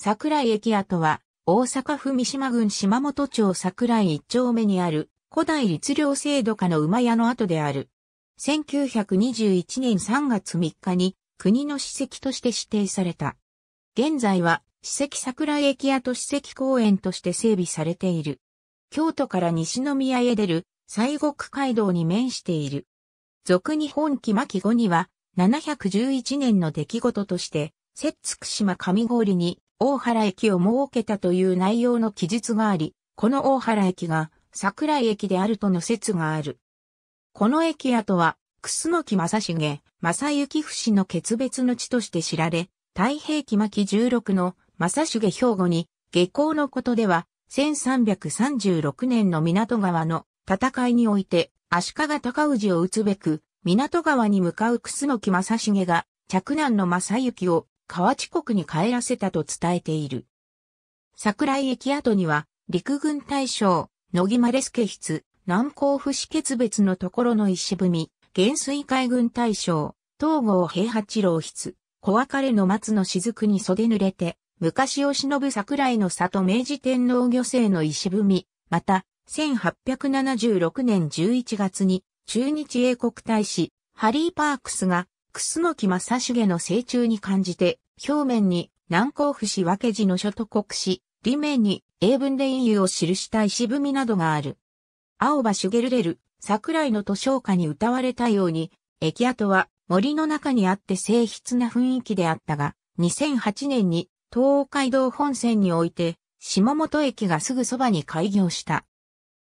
桜井駅跡は、大阪府三島郡島本町桜井一丁目にある、古代律令制度下の馬屋の跡である。1921年3月3日に、国の史跡として指定された。現在は、史跡桜井駅跡史跡公園として整備されている。京都から西宮へ出る、西国街道に面している。俗日本期末期後には、711年の出来事として、摂津島上郡に大原駅を設けたという内容の記述があり、この大原駅が桜井駅であるとの説がある。この駅跡は、楠木正重、正幸死の決別の地として知られ、太平記巻16の正重兵庫に、下校のことでは、1336年の港川の戦いにおいて、足利高氏を打つべく、港川に向かう楠木正重が、着難の正幸を河内国に帰らせたと伝えている。桜井駅跡には、陸軍大将、野木丸助筆、南高府市決別のところの石踏み、元帥海軍大将、東郷平八郎筆、小別れの松の雫に袖濡れて、昔を忍ぶ桜井の里明治天皇御世の石踏み、また、1876年11月に、中日英国大使、ハリー・パークスが、楠木正成の成中に感じて、表面に南高府市分け地の書と国市、裏面に英文で隠喩を記した石踏みなどがある。青葉茂出る、桜井の図書家に歌われたように、駅跡は森の中にあって静筆な雰囲気であったが、2008年に東海道本線において、島本駅がすぐそばに開業した。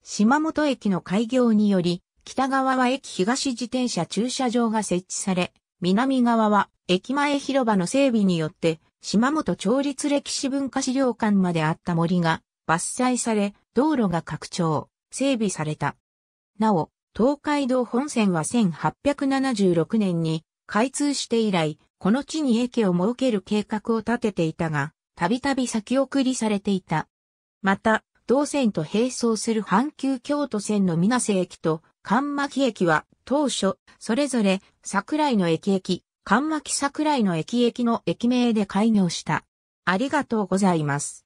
島本駅の開業により、北側は駅東自転車駐車場が設置され、南側は駅前広場の整備によって島本町立歴史文化資料館まであった森が伐採され、道路が拡張、整備された。なお、東海道本線は1876年に開通して以来、この地に駅を設ける計画を立てていたが、たびたび先送りされていた。また、同線と並走する阪急京都線の水瀬駅と関巻駅は当初、それぞれ桜井の駅駅、関巻桜井の駅駅の駅名で開業した。ありがとうございます。